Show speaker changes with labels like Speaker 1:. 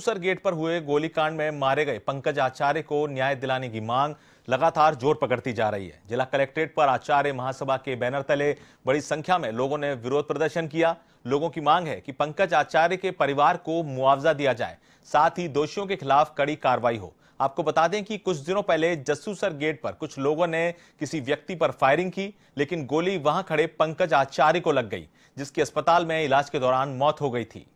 Speaker 1: sir gate पर हुए गोलीकांड में मारे गए पंकज आचार्य को न्याय दिलाने की मांग लगातार जोर पकड़ती जा रही है जिला कलेक्ट्रेट पर आचार्य महासभा के बैनर तले बड़ी संख्या में लोगों ने विरोध प्रदर्शन किया लोगों की मांग है कि पंकज आचार्य के परिवार को मुआवजा दिया जाए साथ ही दोषियों के खिलाफ कड़ी कार्रवाई हो आपको बता दें कि कुछ दिनों पहले जस्सूसर गेट पर कुछ लोगों ने किसी व्यक्ति पर फायरिंग की लेकिन गोली वहां खड़े पंकज आचार्य को लग गई जिसकी अस्पताल में इलाज के दौरान मौत हो गई थी